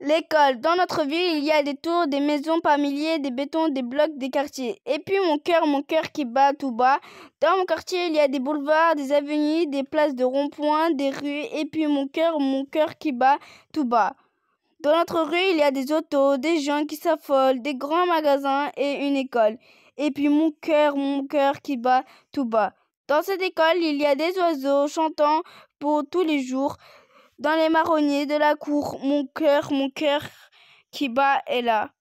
L'école. Dans notre ville, il y a des tours, des maisons par milliers, des bétons, des blocs, des quartiers. Et puis mon cœur, mon cœur qui bat tout bas. Dans mon quartier, il y a des boulevards, des avenues, des places de rond-point, des rues. Et puis mon cœur, mon cœur qui bat tout bas. Dans notre rue, il y a des autos, des gens qui s'affolent, des grands magasins et une école. Et puis mon cœur, mon cœur qui bat tout bas. Dans cette école, il y a des oiseaux chantant pour tous les jours dans les marronniers de la cour. Mon cœur, mon cœur qui bat est là.